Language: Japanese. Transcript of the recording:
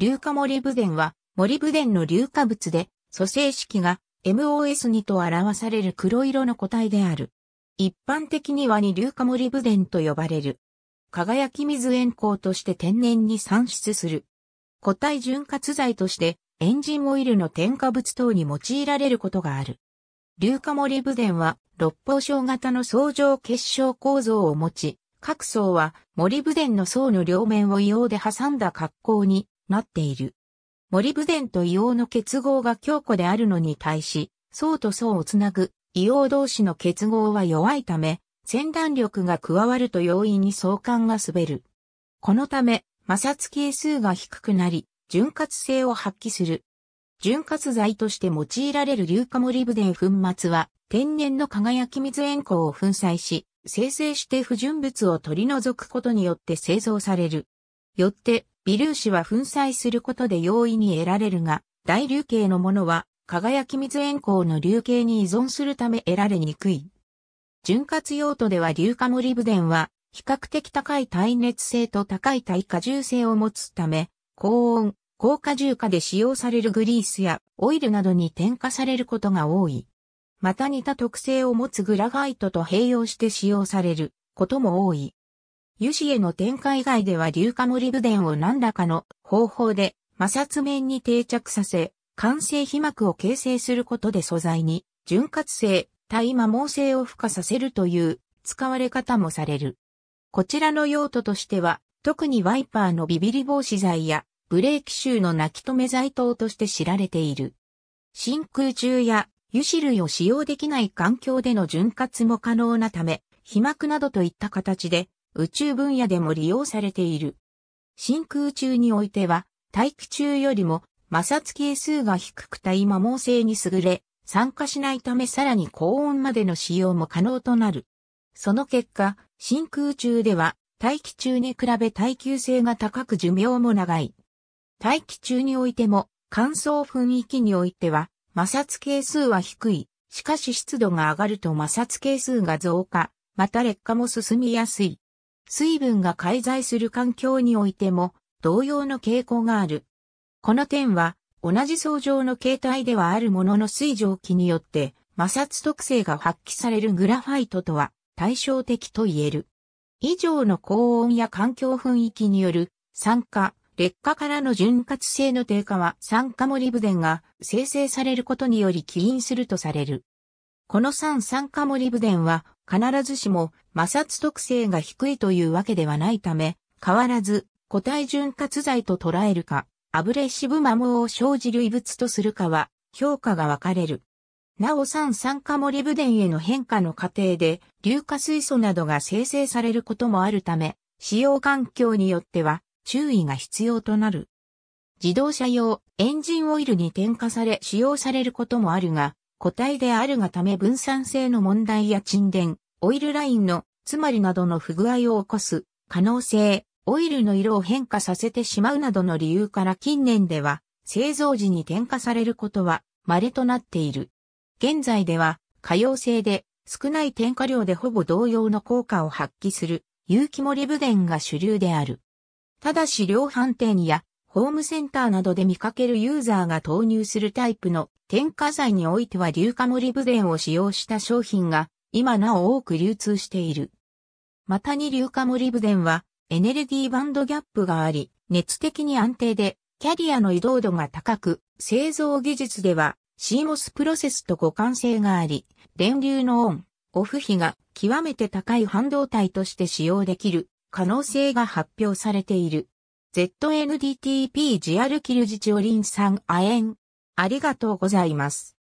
硫化モリブデンは、モリブデンの硫化物で、組成式が MOS2 と表される黒色の個体である。一般的には二硫化モリブデンと呼ばれる。輝き水塩鉱として天然に産出する。個体潤滑剤としてエンジンオイルの添加物等に用いられることがある。硫化モリブデンは六方小型の相乗結晶構造を持ち、各層はモリブデンの層の両面を硫黄で挟んだ格好になっている。森部電と硫黄の結合が強固であるのに対し、層と層をつなぐ硫黄同士の結合は弱いため、先断力が加わると容易に相関が滑る。このため、摩擦係数が低くなり、潤滑性を発揮する。潤滑剤として用いられる硫化モリブデン粉末は、天然の輝き水塩鉱を粉砕し、生成して不純物を取り除くことによって製造される。よって、微粒子は粉砕することで容易に得られるが、大流形のものは、輝き水塩鉱の流形に依存するため得られにくい。潤滑用途では硫化モリブデンは、比較的高い耐熱性と高い耐荷重性を持つため、高温、高荷重化で使用されるグリースやオイルなどに添加されることが多い。また似た特性を持つグラファイトと併用して使用されることも多い。油脂への展開以外では硫化モリブデンを何らかの方法で摩擦面に定着させ、完成皮膜を形成することで素材に潤滑性、対摩耗性を付加させるという使われ方もされる。こちらの用途としては、特にワイパーのビビリ防止剤やブレーキ臭の泣き止め剤等として知られている。真空中や油脂類を使用できない環境での潤滑も可能なため、皮膜などといった形で宇宙分野でも利用されている。真空中においては、大気中よりも摩擦係数が低く対摩耗性に優れ、酸化しないためさらに高温までの使用も可能となる。その結果、真空中では大気中に比べ耐久性が高く寿命も長い。大気中においても乾燥雰囲気においては摩擦係数は低い。しかし湿度が上がると摩擦係数が増加、また劣化も進みやすい。水分が介在する環境においても同様の傾向がある。この点は同じ層状の形態ではあるものの水蒸気によって摩擦特性が発揮されるグラファイトとは対照的と言える。以上の高温や環境雰囲気による酸化、劣化からの潤滑性の低下は酸化モリブデンが生成されることにより起因するとされる。この酸酸化モリブデンは必ずしも摩擦特性が低いというわけではないため、変わらず固体潤滑剤と捉えるか、アブレッシブ摩耗を生じる異物とするかは評価が分かれる。なお酸酸化モリブデンへの変化の過程で硫化水素などが生成されることもあるため、使用環境によっては注意が必要となる。自動車用エンジンオイルに添加され使用されることもあるが、固体であるがため分散性の問題や沈殿、オイルラインの、つまりなどの不具合を起こす、可能性、オイルの色を変化させてしまうなどの理由から近年では、製造時に添加されることは、稀となっている。現在では、可用性で、少ない添加量でほぼ同様の効果を発揮する、有機モリブデンが主流である。ただし量販店やホームセンターなどで見かけるユーザーが投入するタイプの添加剤においては硫化モリブデンを使用した商品が今なお多く流通している。またに硫化モリブデンはエネルギーバンドギャップがあり、熱的に安定でキャリアの移動度が高く、製造技術では CMOS プロセスと互換性があり、電流のオン、オフ比が極めて高い半導体として使用できる可能性が発表されている。ZNDTP ジアルキルジチオリン酸亜鉛ありがとうございます。